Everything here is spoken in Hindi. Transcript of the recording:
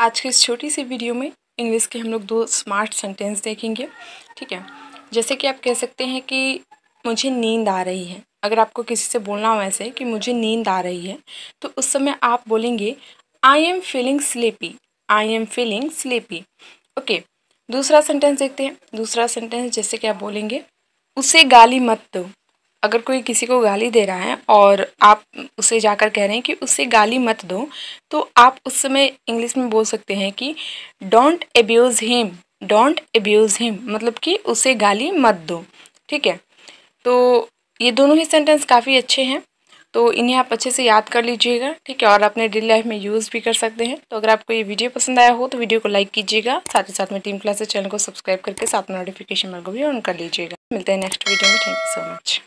आज की इस छोटी सी वीडियो में इंग्लिश के हम लोग दो स्मार्ट सेंटेंस देखेंगे ठीक है जैसे कि आप कह सकते हैं कि मुझे नींद आ रही है अगर आपको किसी से बोलना हो ऐसे कि मुझे नींद आ रही है तो उस समय आप बोलेंगे I am feeling sleepy I am feeling sleepy okay दूसरा सेंटेंस देखते हैं दूसरा सेंटेंस जैसे कि आप बोलेंगे उसे गाली मत दो अगर कोई किसी को गाली दे रहा है और आप उसे जाकर कह रहे हैं कि उसे गाली मत दो तो आप उस समय इंग्लिश में बोल सकते हैं कि don't abuse him don't abuse him मतलब कि उसे गाली मत दो ठीक है तो ये दोनों ही सेंटेंस काफ़ी अच्छे हैं तो इन्हें आप अच्छे से याद कर लीजिएगा ठीक है और अपने डेली लाइफ में यूज़ भी कर सकते हैं तो अगर आपको ये वीडियो पसंद आया हो तो वीडियो को लाइक कीजिएगा साथ ही साथ में टीम क्लासेस चैनल को सब्सक्राइब करके साथ में नोटिफिकेशन बेल को भी ऑन कर लीजिएगा मिलते हैं नेक्स्ट वीडियो में थैंक यू सो मच